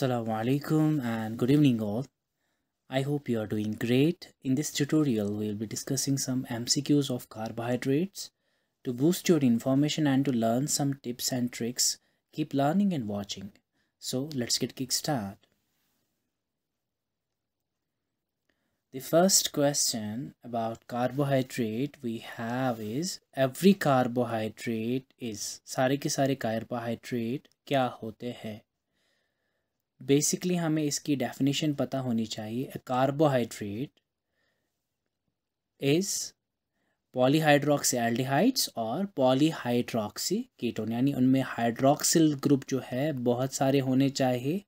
Assalamu alaikum and good evening all. I hope you are doing great. In this tutorial, we will be discussing some MCQs of carbohydrates. To boost your information and to learn some tips and tricks, keep learning and watching. So let's get kickstart. The first question about carbohydrate we have is every carbohydrate is सारे के सारे carbohydrate क्या होते हैं basically हमें इसकी definition पता होनी चाहिए कार्बोहाइड्रेट इज पॉलीहाइड्रोक्सी एल्डिहाइड्स और पॉलीहाइड्रोक्सी कीटोन यानी उनमें हाइड्रोक्सिल ग्रुप जो है बहुत सारे होने चाहिए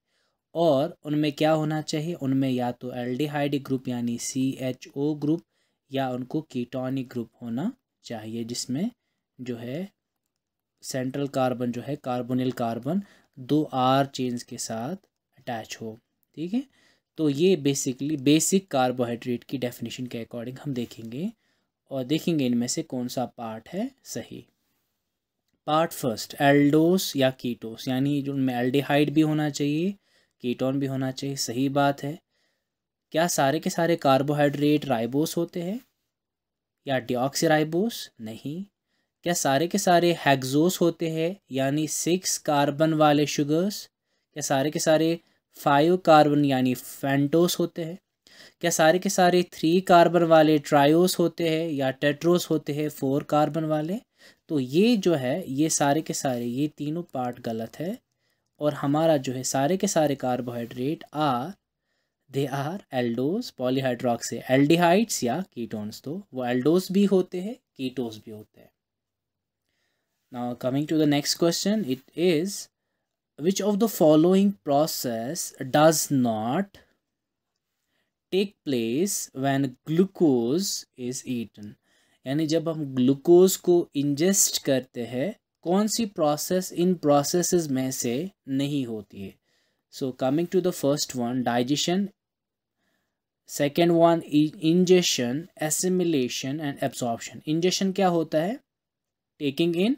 और उनमें क्या होना चाहिए उनमें या तो एल्डिहाइड ग्रुप यानी सी एच ओ ग्रुप या उनको कीटोनिक ग्रुप होना चाहिए जिसमें जो है सेंट्रल कार्बन जो है कार्बोनिल कार्बन दो आर चेंज के साथ अटैच हो ठीक है तो ये बेसिकली बेसिक कार्बोहाइड्रेट की डेफिनेशन के अकॉर्डिंग हम देखेंगे और देखेंगे इनमें से कौन सा पार्ट है सही पार्ट फर्स्ट एल्डोस या कीटोस यानी जो उनमें एल्डिहाइड भी होना चाहिए कीटोन भी होना चाहिए सही बात है क्या सारे के सारे कार्बोहाइड्रेट राइबोस होते हैं या डिऑक्सीराइबोस नहीं क्या सारे के सारे हैग्जोस होते हैं यानी सिक्स कार्बन वाले शुगर्स क्या सारे के सारे फाइव कार्बन यानी फेंटोस होते हैं क्या सारे के सारे थ्री कार्बन वाले ट्रायोस होते हैं या टेट्रोस होते हैं फोर कार्बन वाले तो ये जो है ये सारे के सारे ये तीनों पार्ट गलत है और हमारा जो है सारे के सारे carbohydrate are they are aldose polyhydroxy aldehydes या कीटोन्स तो वो एल्डोज भी होते हैं कीटोस भी होते हैं now coming to the next question it is which of the following process does not take place when glucose is eaten यानी जब हम ग्लूकोज को इंजेस्ट करते हैं कौन सी प्रोसेस इन प्रोसेस में से नहीं होती है so coming to the first one digestion second one ingestion assimilation and absorption ingestion क्या होता है टेकिंग इन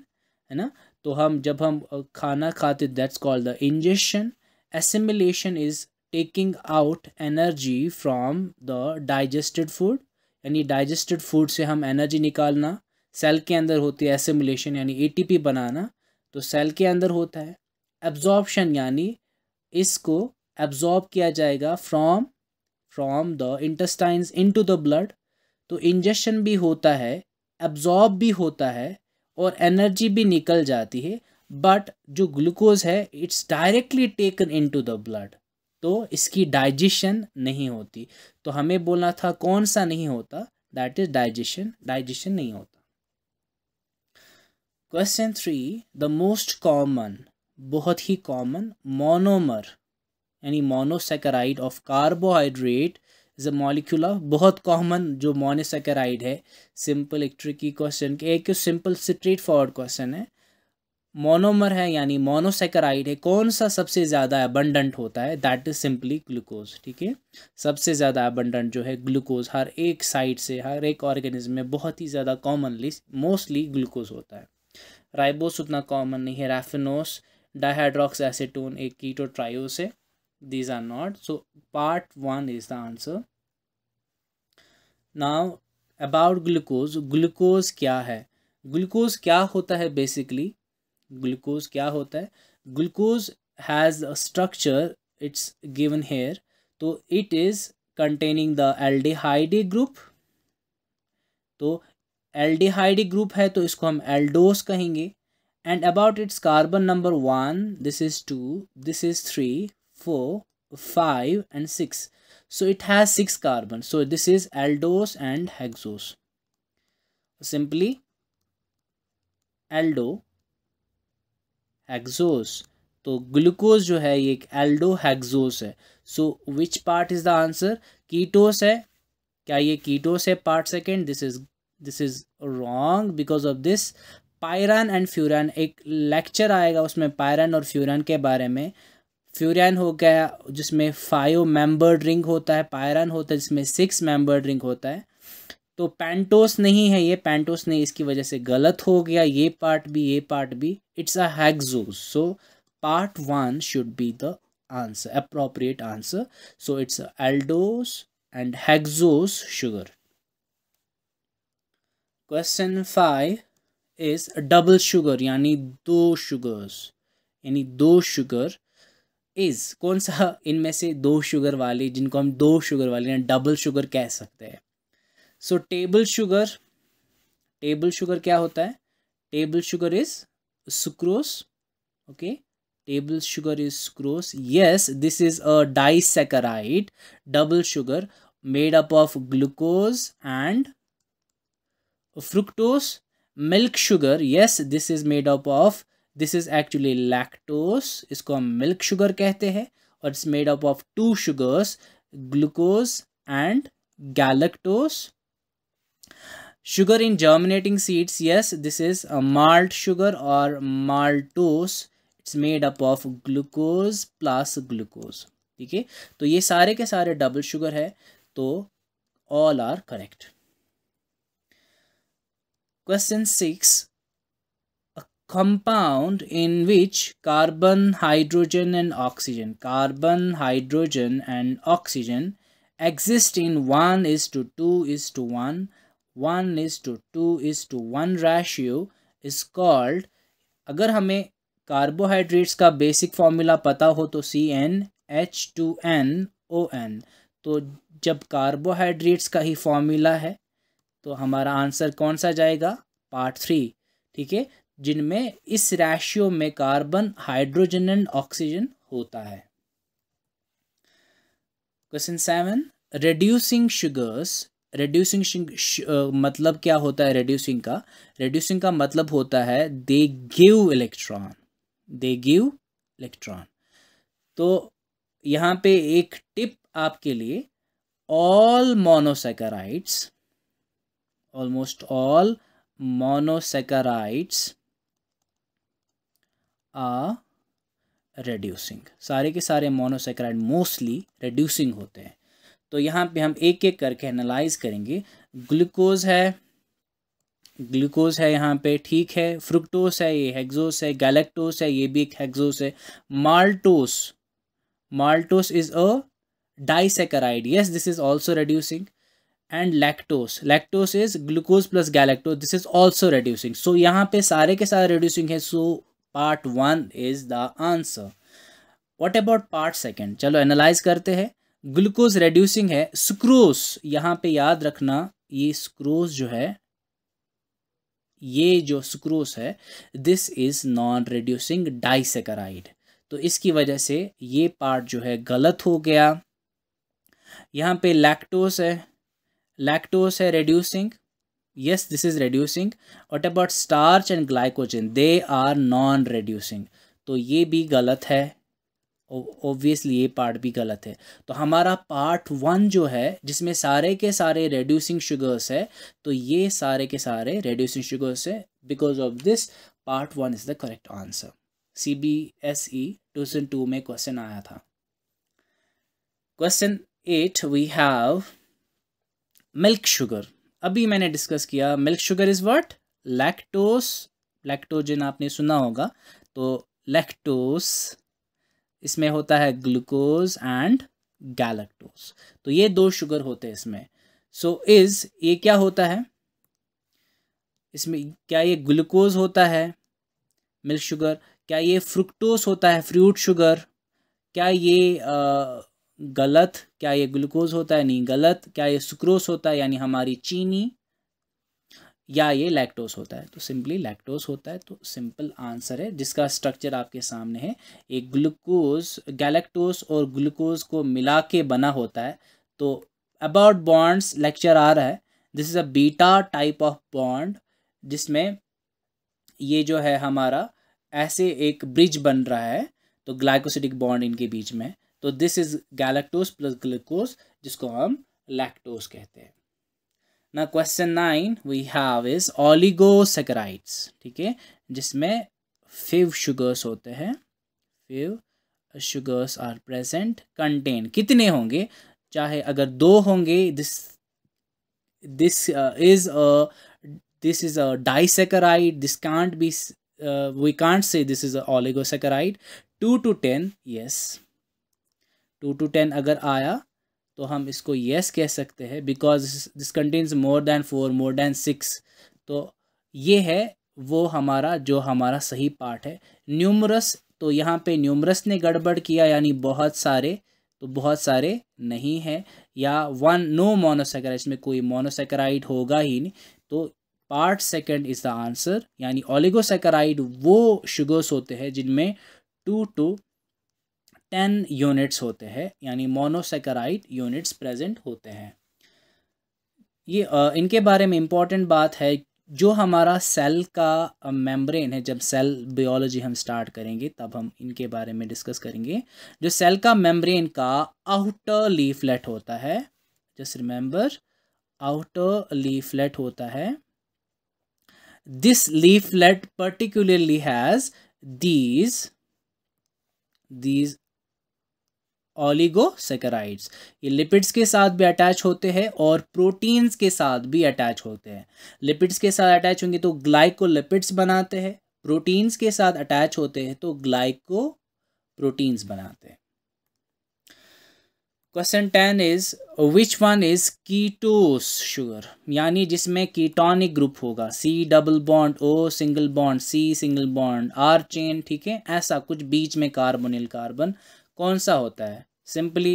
है ना तो हम जब हम खाना खाते that's called the ingestion assimilation is taking out energy from the digested food यानी डाइजेस्टेड फूड से हम एनर्जी निकालना सेल के अंदर होती है एसिमुलेशन यानी एटीपी बनाना तो सेल के अंदर होता है एब्जॉर्बशन यानी इसको एब्जॉर्ब किया जाएगा from from the into the blood तो इंजेक्शन भी होता है एब्जॉर्ब भी होता है और एनर्जी भी निकल जाती है बट जो ग्लूकोज है it's directly taken into the blood तो इसकी डाइजेशन नहीं होती तो हमें बोलना था कौन सा नहीं होता दैट इज डाइजेशन डाइजेशन नहीं होता question three the most common बहुत ही कॉमन मोनोमर यानी monosaccharide of carbohydrate is a molecule of बहुत कॉमन जो मोनोसेकेराइड है सिंपल एक ट्रिकी क्वेश्चन एक सिंपल स्ट्रेट फॉरवर्ड क्वेश्चन है मोनोमर है यानी मोनोसेकेराइड है कौन सा सबसे ज़्यादा अबंडेंट होता है दैट इज सिंपली ग्लूकोज ठीक है सबसे ज़्यादा अबंडेंट जो है ग्लूकोज हर एक साइड से हर एक ऑर्गेनिज्म में बहुत ही ज़्यादा कॉमनली मोस्टली ग्लूकोज होता है राइबोस उतना कॉमन नहीं है रेफिनोस डाइहाइड्रोक्स एसिटोन एक कीटो ट्रायोस है these are not so part 1 is the answer now about glucose glucose kya hai glucose kya hota hai basically glucose kya hota hai glucose has a structure it's given here so it is containing the aldehyde group तो aldehyde group है तो इसको हम aldose कहेंगे and about its carbon number 1 this is 2 this is 3 four, five, and six. So it has six carbon. So this is aldose and hexose. Simply aldo hexose. तो glucose जो है ये एक एल्डो हैगजोस है so which part is the answer ketose है क्या ये ketose है part second this is this is wrong because of this pyran and furan एक लेक्चर आएगा उसमें पायरन और फ्यूरन के बारे में फ्यूरन हो गया जिसमें फाइव मेंबर्ड रिंग होता है पायरन होता है जिसमें सिक्स मेंबर्ड रिंग होता है तो पैंटोस नहीं है ये पैंटोस नहीं इसकी वजह से गलत हो गया ये पार्ट भी ये पार्ट भी it's a hexose part one should be the answer appropriate answer so it's aldose and hexose sugar question five is double sugar यानी दो शुगर्स यानी दो शुगर इज कौन सा इनमें से दो शुगर वाले जिनको हम दो शुगर वाले या डबल शुगर कह सकते हैं so table sugar table sugar क्या होता है table sugar is sucrose okay table sugar is sucrose yes this is a disaccharide double sugar made up of glucose and fructose milk sugar yes this is made up of this is actually lactose इसको हम milk sugar कहते हैं और it's made up of two sugars glucose and galactose sugar in germinating seeds yes this is malt sugar और maltose it's made up of glucose plus glucose ठीक है तो ये सारे के सारे डबल शुगर है तो all are correct question six compound in which carbon, hydrogen and oxygen, carbon, hydrogen and oxygen exist in 1 is to 2 is to 1, 1 is to 2 is to 1 ratio is called अगर हमें carbohydrates का basic formula पता हो तो C N H two N O N तो जब carbohydrates का ही formula है तो हमारा आंसर कौन सा जाएगा पार्ट थ्री ठीक है जिनमें इस रेशियो में कार्बन हाइड्रोजन एंड ऑक्सीजन होता है question seven reducing sugars reducing मतलब क्या होता है रेड्यूसिंग का रेड्यूसिंग का मतलब होता है they give electron they give electron तो यहाँ पे एक टिप आपके लिए all monosaccharides almost all monosaccharides are reducing सारे के सारे मोनोसेक्राइड मोस्टली रेड्यूसिंग होते हैं तो यहाँ पे हम एक एक करके एनालाइज करेंगे ग्लूकोज है ग्लूकोज है यहाँ पे ठीक है फ्रुक्टोस है ये हेग्जोस है गैलेक्टोस है ये भी एक हेग्जोस है maltose maltose is a disaccharide yes this is also reducing and lactose lactose is glucose plus galactose this is also reducing so यहाँ पे सारे के सारे रेड्यूसिंग है so so part one is the answer what about part second चलो analyse करते हैं glucose reducing है सुक्रोस यहाँ पे याद रखना ये सुक्रोस जो है ये जो सुक्रोस है this is non reducing disaccharide तो इसकी वजह से ये पार्ट जो है गलत हो गया यहाँ पे लैक्टोस है लैक्टोस है reducing yes this is reducing what about starch and glycogen they are non reducing तो ये भी गलत है ओब्वियसली ये पार्ट भी गलत है तो हमारा पार्ट वन जो है जिसमें सारे के सारे रेड्यूसिंग शुगर्स है तो ये सारे के सारे रेड्यूसिंग शुगर्स है because of this part one is the correct answer C B S E ट्यूसन टू में क्वेश्चन आया था question eight we have milk sugar अभी मैंने डिस्कस किया milk sugar is what lactose Lactogen आपने सुना होगा तो लैक्टोस इसमें होता है ग्लूकोज एंड गैलेक्टोज तो ये दो शुगर होते हैं इसमें सो so, इज़ ये क्या होता है इसमें क्या ये ग्लूकोज होता है मिल्क शुगर क्या ये फ्रुक्टोस होता है फ्रूट शुगर क्या ये गलत क्या ये ग्लूकोज होता है नहीं गलत क्या ये सुक्रोस होता है यानी हमारी चीनी या ये लैक्टोस होता है तो सिंपली लैक्टोस होता है तो सिंपल आंसर है जिसका स्ट्रक्चर आपके सामने है एक ग्लूकोज गैलेक्टोस और ग्लूकोज को मिला के बना होता है तो अबाउट बॉन्ड्स लेक्चर आ रहा है this is a beta type of bond जिसमें ये जो है हमारा ऐसे एक ब्रिज बन रहा है तो ग्लाइकोसिडिक बॉन्ड इनके बीच में तो this is galactose plus glucose जिसको हम लैक्टोज कहते हैं ना question nine we have is oligosaccharides ठीक है जिसमें फिव शुगर्स होते हैं five sugars are present contain कितने होंगे चाहे अगर दो होंगे this this is a this is a disaccharide this can't be we can't say this is a oligosaccharide two to ten yes two to ten अगर आया तो हम इसको येस yes कह सकते हैं because this contains more than four more than six तो ये है वो हमारा जो हमारा सही पार्ट है न्यूमरस तो यहाँ पे न्यूमरस ने गड़बड़ किया यानी बहुत सारे तो बहुत सारे नहीं हैं या वन नो मोनोसेकराइड इसमें कोई मोनोसेकराइड होगा ही नहीं तो part second is the answer यानी ओलिगोसेकराइड वो शुगर्स होते हैं जिनमें टू टू टेन यूनिट्स होते हैं यानी मोनोसेकराइड यूनिट्स प्रेजेंट होते हैं ये इनके बारे में इम्पॉर्टेंट बात है जो हमारा सेल का मेम्ब्रेन है जब सेल बियोलॉजी हम स्टार्ट करेंगे तब हम इनके बारे में डिस्कस करेंगे जो सेल का मेम्ब्रेन का आउटर लीफलेट होता है जस्ट रिमेंबर आउटर लीफलेट होता है this leaflet particularly has these these oligosaccharides ये लिपिड्स के साथ भी अटैच होते हैं और प्रोटीन्स के साथ भी अटैच होते हैं लिपिड्स के साथ अटैच होंगे तो ग्लाइकोलिपिड्स बनाते हैं प्रोटीन्स के साथ अटैच होते हैं तो ग्लाइको प्रोटीन्स बनाते हैं question ten is which one is ketose sugar यानी जिसमें कीटोनिक ग्रुप होगा C double bond O single bond C single bond R chain ठीक है ऐसा कुछ बीच में कार्बोनिल कार्बन कौन सा होता है सिंपली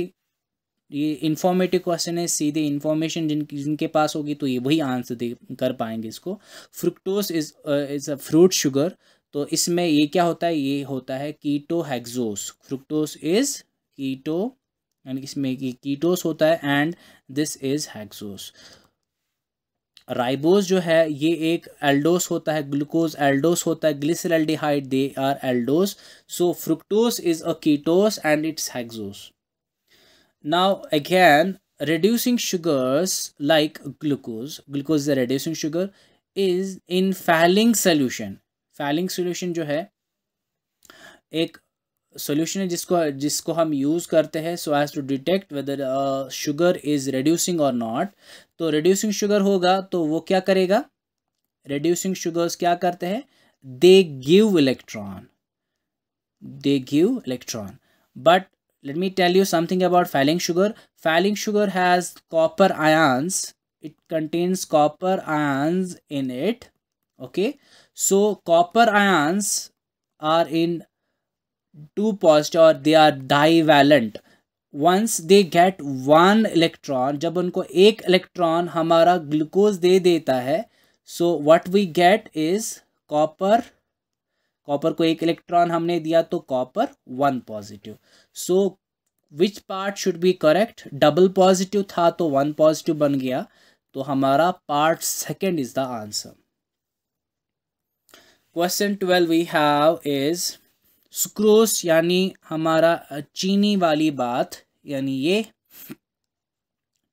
ये इन्फॉर्मेटिव क्वेश्चन है सीधे इन्फॉर्मेशन जिन जिनके पास होगी तो ये वही आंसर दे कर पाएंगे इसको fructose is is a fruit sugar तो इसमें ये क्या होता है ये होता है कीटो हैग्जोस फ्रुक्टोस इज कीटो यानी इसमें कीटोस होता है and this is hexose ribose जो है ये एक एल्डोस होता है ग्लूकोज एल्डोस होता है glyceraldehyde they are aldose so fructose is a ketose and it's hexose now again reducing sugars like glucose glucose reducing sugar is in Fehling solution Fehling solution जो है एक सोल्यूशन है जिसको जिसको हम यूज़ करते हैं so as to detect whether sugar is reducing और नॉट तो रेड्यूसिंग शुगर होगा तो वो क्या करेगा रेड्यूसिंग शुगर क्या करते हैं they give electron they give electron but let me tell you something about Fehling sugar Fehling sugar has copper ions it contains copper ions in it okay so copper ions are in two positive और they are divalent once they get one electron जब उनको एक electron हमारा glucose दे देता है so what we get is copper copper को एक इलेक्ट्रॉन हमने दिया तो copper one positive so which part should be correct double positive था तो वन पॉजिटिव बन गया तो हमारा part second is the answer question twelve we have is sucrose यानी हमारा चीनी वाली बात यानी ये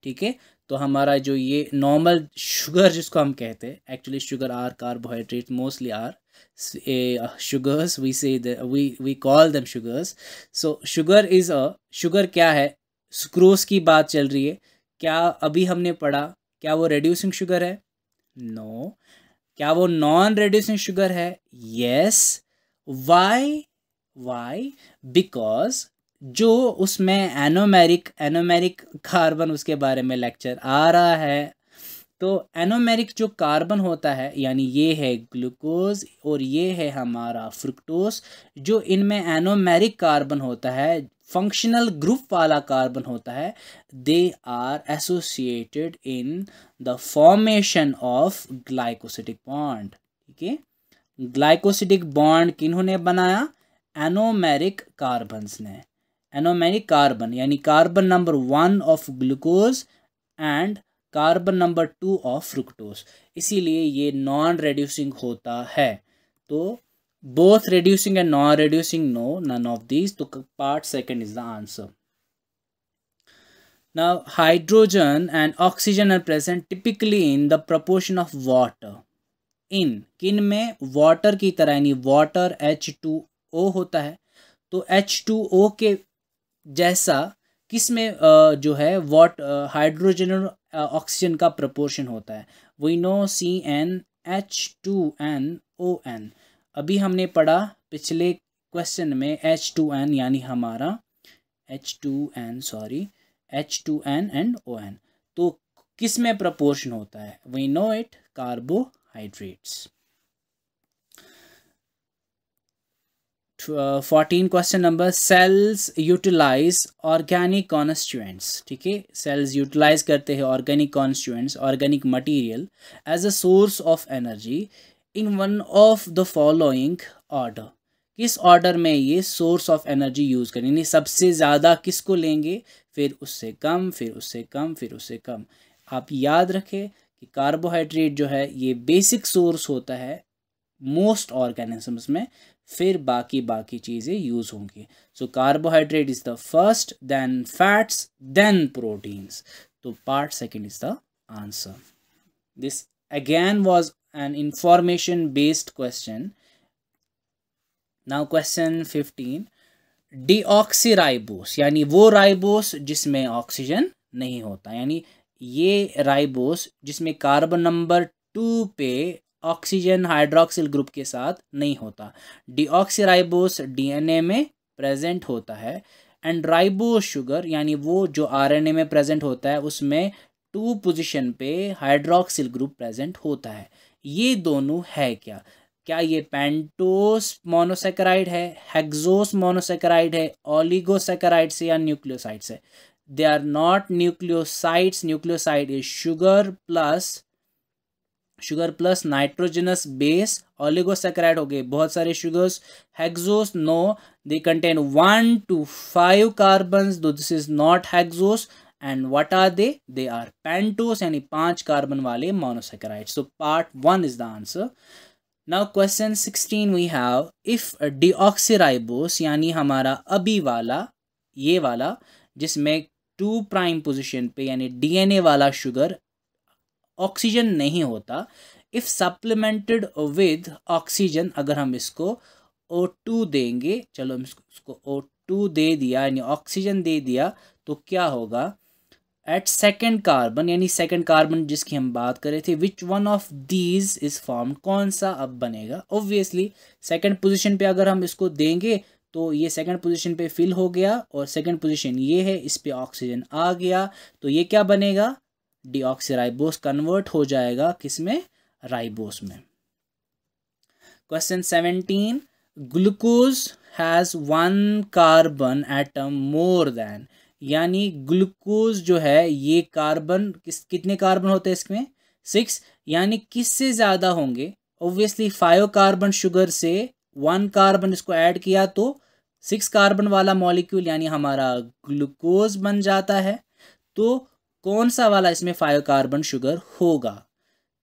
ठीक है तो हमारा जो ये नॉर्मल शुगर जिसको हम कहते हैं actually sugar are carbohydrate mostly are sugars we say we we call them sugars so sugar is a sugar क्या है सुक्रोज की बात चल रही है क्या अभी हमने पढ़ा क्या वो रेड्यूसिंग शुगर है नो no. क्या वो नॉन रेड्यूसिंग शुगर है यस वाई वाई बिकॉज जो उसमें एनोमेरिक एनोमेरिक कार्बन उसके बारे में लेक्चर आ रहा है तो एनोमेरिक जो कार्बन होता है यानी ये है ग्लूकोज और ये है हमारा फ्रुक्टोज जो इनमें एनोमेरिक कार्बन होता है फंक्शनल ग्रुप वाला कार्बन होता है they are associated in the formation of glycosidic bond ठीक है ग्लाइकोसिटिक बॉन्ड किन्होंने बनाया एनोमेरिक कार्बन्स ने एनोमेरिक कार्बन यानी carbon number one of glucose and carbon number two of fructose इसीलिए ये नॉन रेड्यूसिंग होता है तो both reducing and non reducing no none of these तो part second is the answer ना hydrogen and oxygen are present typically in the proportion of water in किन में water की तरह यानी वाटर एच टू ओ होता है तो एच टू ओ के जैसा किस में जो है वॉट हाइड्रोजन और ऑक्सीजन का प्रपोर्शन होता है we know C N H two N O n अभी हमने पढ़ा पिछले क्वेश्चन में एच टू एन यानी हमारा H two n sorry H two n and O N तो किस में प्रपोर्शन होता है we know it carbohydrates fourteen question number cells utilize organic constituents ठीक है सेल्स यूटिलाइज करते हैं organic constituents organic material as a source of energy in one of the following order किस ऑर्डर में ये सोर्स ऑफ एनर्जी यूज़ करें यानी सबसे ज़्यादा किसको लेंगे फिर उससे कम फिर उससे कम फिर उससे कम आप याद रखें कि कार्बोहाइड्रेट जो है ये बेसिक सोर्स होता है मोस्ट ऑर्गेनिजम्स में फिर बाकी बाकी चीज़ें यूज़ होंगी so carbohydrate is the first then fats then proteins तो part second is the answer this again was an information based question now question 15 ribose यानी वो राइबोस जिसमें ऑक्सीजन नहीं होता यानी ये राइबोस जिसमें कार्बन नंबर टू पे ऑक्सीजन हाइड्रोक्सिल ग्रुप के साथ नहीं होता डिऑक्सीराइबोस डीएनए में प्रेजेंट होता है एंड राइबो शुगर यानी वो जो आरएनए में प्रेजेंट होता है उसमें टू पोजीशन पे हाइड्रोक्सिल ग्रुप प्रेजेंट होता है ये दोनों है क्या क्या ये पेंटोस मोनोसेकराइड है हेक्सोस मोनोसेकराइड है ओलिगोसेकराइड से या न्यूक्लियोसाइड से they are not nucleosides nucleoside is sugar plus sugar plus nitrogenous base oligosaccharide हो गए बहुत सारे sugars hexose no they contain one two five carbon दो this is not hexose and what are they they are pentose यानी पांच carbon वाले monosaccharide so part one is the answer now question sixteen we have if deoxyribose यानी हमारा अभी वाला ये वाला जिसमें टू प्राइम पोजिशन पे यानी डी वाला शुगर ऑक्सीजन नहीं होता इफ़ सप्लीमेंटेड विद ऑक्सीजन अगर हम इसको ओ टू देंगे चलो हम इसको ओ टू दे दिया यानी ऑक्सीजन दे दिया तो क्या होगा एट सेकेंड कार्बन यानी सेकेंड कार्बन जिसकी हम बात कर रहे थे which one of these is form कौन सा अब बनेगा ऑब्वियसली सेकेंड पोजिशन पे अगर हम इसको देंगे तो ये सेकेंड पोजिशन पे फिल हो गया और सेकेंड पोजिशन ये है इस पर ऑक्सीजन आ गया तो ये क्या बनेगा डीऑक्सीराइबोस कन्वर्ट हो जाएगा किस में राइबोस में question seventeen glucose has one carbon atom more than यानी ग्लूकोज जो है ये कार्बन किस कितने कार्बन होते हैं इसमें सिक्स यानी किससे ज़्यादा होंगे ऑब्वियसली फाइव कार्बन शुगर से वन कार्बन इसको ऐड किया तो सिक्स कार्बन वाला मॉलिक्यूल यानी हमारा ग्लूकोज बन जाता है तो कौन सा वाला इसमें फाइव कार्बन शुगर होगा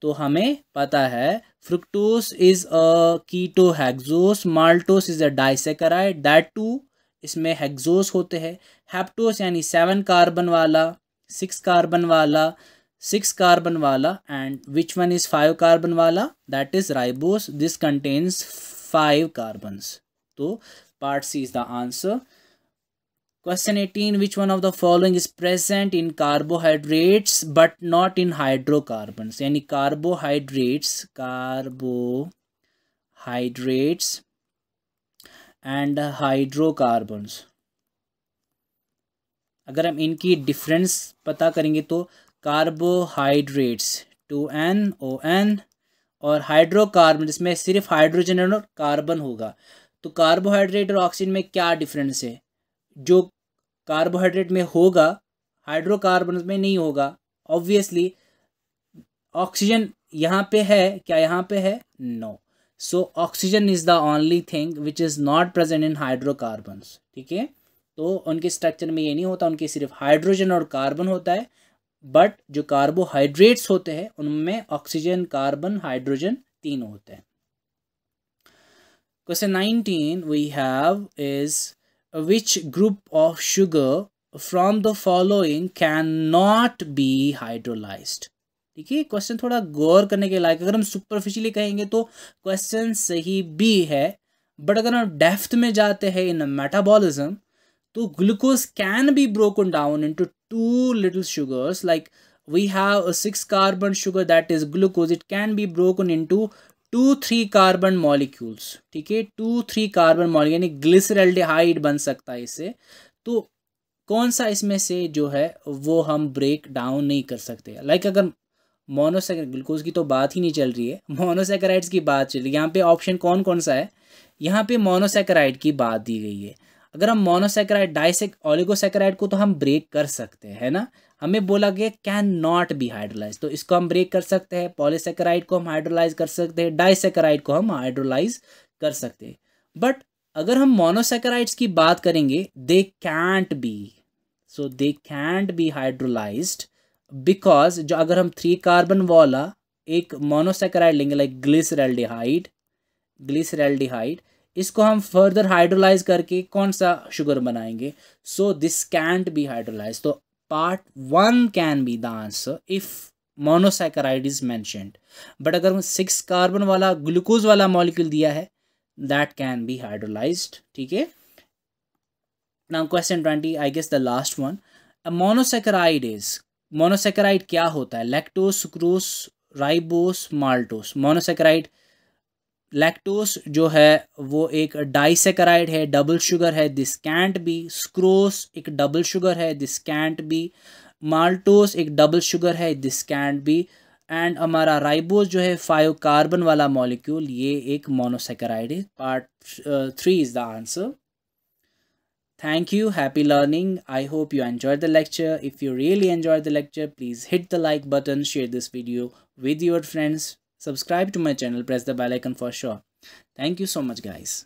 तो हमें पता है fructose is a keto hexose maltose is a disaccharide that two इसमें हैग्जोस होते हैं हैप्टोस यानी सेवन कार्बन वाला सिक्स कार्बन वाला सिक्स कार्बन वाला and which one is five carbon वाला that is ribose this contains five carbons तो part C is the answer question eighteen which one of the following is present in carbohydrates but not in hydrocarbon यानी carbohydrates carbohydrates and hydrocarbon अगर हम इनकी difference पता करेंगे तो carbohydrates two N O n और hydrocarbon जिसमें सिर्फ हाइड्रोजन और कार्बन होगा तो कार्बोहाइड्रेट और ऑक्सीजन में क्या डिफरेंस है जो कार्बोहाइड्रेट में होगा हाइड्रोकार्बन में नहीं होगा ऑब्वियसली ऑक्सीजन यहाँ पे है क्या यहाँ पे है no so oxygen is the only thing which is not present in hydrocarbon ठीक है तो उनके स्ट्रक्चर में ये नहीं होता उनके सिर्फ हाइड्रोजन और कार्बन होता है बट जो कार्बोहाइड्रेट्स होते हैं उनमें ऑक्सीजन कार्बन हाइड्रोजन तीनों होते हैं question nineteen we have is which group of sugar from the following cannot be hydrolyzed ठीक है क्वेश्चन थोड़ा गौर करने के लायक अगर हम सुपरफिशियली कहेंगे तो क्वेश्चन सही भी है बट अगर हम डेफ्थ में जाते हैं इन मेटाबॉलिज्म तो glucose can be broken down into two little sugars like we have six carbon sugar that is glucose it can be broken into two three carbon molecules ठीक है two three carbon molecule यानी glyceraldehyde बन सकता है इससे तो कौन सा इसमें से जो है वो हम ब्रेक डाउन नहीं कर सकते लाइक like अगर मोनोसेकर ग्लूकोज की तो बात ही नहीं चल रही है मोनोसेकराइड्स की बात चल रही है यहाँ पे ऑप्शन कौन कौन सा है यहाँ पे मोनोसेकराइड की बात दी गई है अगर हम मोनोसेकराइड डाइसेक ऑलिगोसेकराइड को तो हम ब्रेक कर सकते हैं है ना हमें बोला गया कैन नॉट बी हाइड्रोलाइज तो इसको हम ब्रेक कर सकते हैं पॉलीसेकेराइड को हम हाइड्रोलाइज कर सकते हैं डाइसेकेराइड को हम हाइड्रोलाइज कर सकते हैं बट अगर हम मोनोसेकेराइड्स की बात करेंगे they can't be so they can't be hydrolyse because जो अगर हम थ्री कार्बन वाला एक मोनोसेकेराइड लेंगे लाइक ग्लिसरेल्डिहाइड ग्लिसरेल्डिहाइड इसको हम फर्दर हाइड्रोलाइज करके कौन सा शुगर बनाएंगे so this can't be hydrolyse तो part one can be the answer if monosaccharide is mentioned but अगर सिक्स कार्बन वाला ग्लूकोज वाला मॉलिक्यूल दिया है दैट कैन बी हाइड्रोलाइज ठीक है now question twenty I guess the last one a monosaccharide is monosaccharide क्या होता है lactose sucrose ribose maltose monosaccharide lactose जो है वो एक डाइसेकराइड है डबल शुगर है दिस कैंट बी स्क्रोस एक डबल शुगर है दिस कैंट बी माल्टोस एक डबल शुगर है दिस कैंट बी एंड हमारा राइबोस जो है फाइव कार्बन वाला मॉलिक्यूल ये एक मोनोसेकराइड है part three is the answer thank you happy learning I hope you enjoy the lecture if you really enjoy the lecture please hit the like button share this video with your friends Subscribe to my channel, press the bell icon for sure. Thank you so much guys.